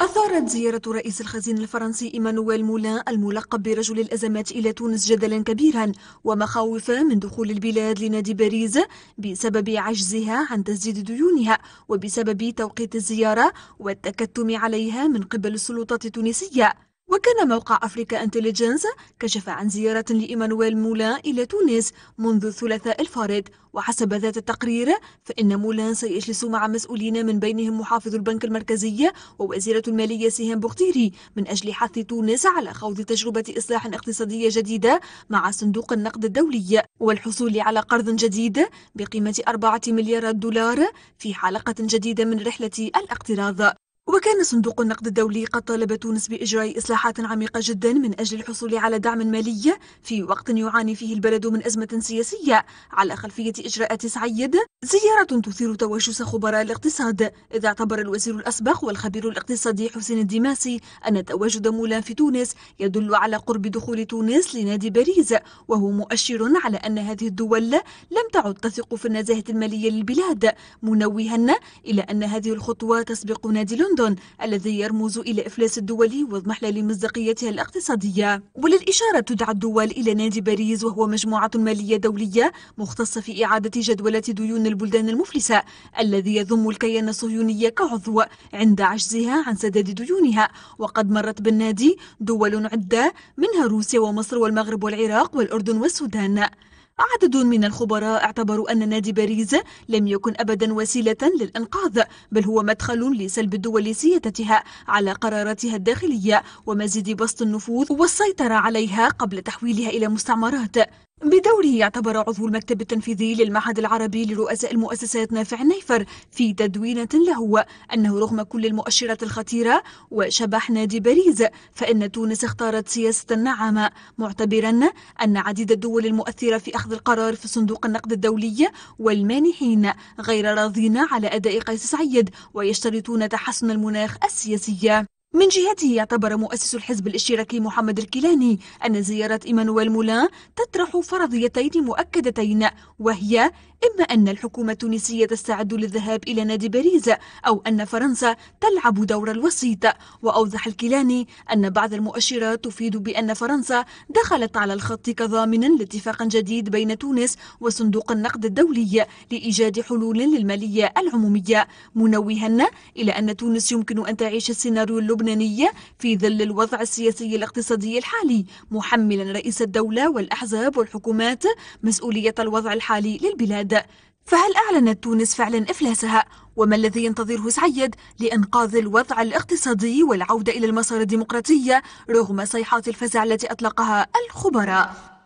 أثارت زيارة رئيس الخزينة الفرنسي إيمانويل مولان الملقب برجل الأزمات إلى تونس جدلا كبيرا ومخاوف من دخول البلاد لنادي باريس بسبب عجزها عن تسديد ديونها وبسبب توقيت الزيارة والتكتم عليها من قبل السلطات التونسية وكان موقع أفريكا انتليجنس كشف عن زيارة لإيمانويل مولان إلى تونس منذ الثلاثاء الفارط وحسب ذات التقرير فإن مولان سيجلس مع مسؤولين من بينهم محافظ البنك المركزي ووزيرة المالية سهام بوختيري من أجل حث تونس على خوض تجربة إصلاح اقتصادية جديدة مع صندوق النقد الدولي والحصول على قرض جديد بقيمة أربعة مليارات دولار في حلقة جديدة من رحلة الاقتراض وكان صندوق النقد الدولي قد طالب تونس بإجراء إصلاحات عميقة جدا من أجل الحصول على دعم مالي في وقت يعاني فيه البلد من أزمة سياسية على خلفية إجراءات سعيد زيارة تثير توجس خبراء الاقتصاد إذ اعتبر الوزير الأسبق والخبير الاقتصادي حسين الدماسي أن تواجد مولان في تونس يدل على قرب دخول تونس لنادي باريس وهو مؤشر على أن هذه الدول لم تعد تثق في النزاهة المالية للبلاد منوها إلى أن هذه الخطوة تسبق نادي لندن لندن الذي يرمز إلى إفلاس الدول واضمحلال مصداقيتها الاقتصادية وللإشارة تدعى الدول إلى نادي باريس وهو مجموعة مالية دولية مختصة في إعادة جدولة ديون البلدان المفلسة الذي يضم الكيان الصهيوني كعضو عند عجزها عن سداد ديونها وقد مرت بالنادي دول عدة منها روسيا ومصر والمغرب والعراق والأردن والسودان عدد من الخبراء اعتبروا أن نادي باريس لم يكن أبدا وسيلة للإنقاذ بل هو مدخل لسلب الدول سيادتها على قراراتها الداخلية ومزيد بسط النفوذ والسيطرة عليها قبل تحويلها إلى مستعمرات بدوره يعتبر عضو المكتب التنفيذي للمعهد العربي لرؤساء المؤسسات نافع النيفر في تدوينة له أنه رغم كل المؤشرات الخطيرة وشبح نادي باريس فإن تونس اختارت سياسة النعمة معتبرا أن عديد الدول المؤثرة في أخذ القرار في صندوق النقد الدولي والمانحين غير راضين على أداء قيس سعيد ويشترطون تحسن المناخ السياسي من جهته اعتبر مؤسس الحزب الاشتراكي محمد الكيلاني أن زيارة إيمانويل مولان تطرح فرضيتين مؤكدتين وهي إما أن الحكومة التونسية تستعد للذهاب إلى نادي باريس أو أن فرنسا تلعب دور الوسيط وأوضح الكيلاني أن بعض المؤشرات تفيد بأن فرنسا دخلت على الخط كضامن لاتفاق جديد بين تونس وصندوق النقد الدولي لإيجاد حلول للمالية العمومية منوها إلى أن تونس يمكن أن تعيش السيناريو اللبناني اليونانية في ظل الوضع السياسي الاقتصادي الحالي محملا رئيس الدولة والأحزاب والحكومات مسؤولية الوضع الحالي للبلاد فهل أعلنت تونس فعلا إفلاسها؟ وما الذي ينتظره سعيد لإنقاذ الوضع الاقتصادي والعودة إلى المسار الديمقراطية رغم صيحات الفزع التي أطلقها الخبراء؟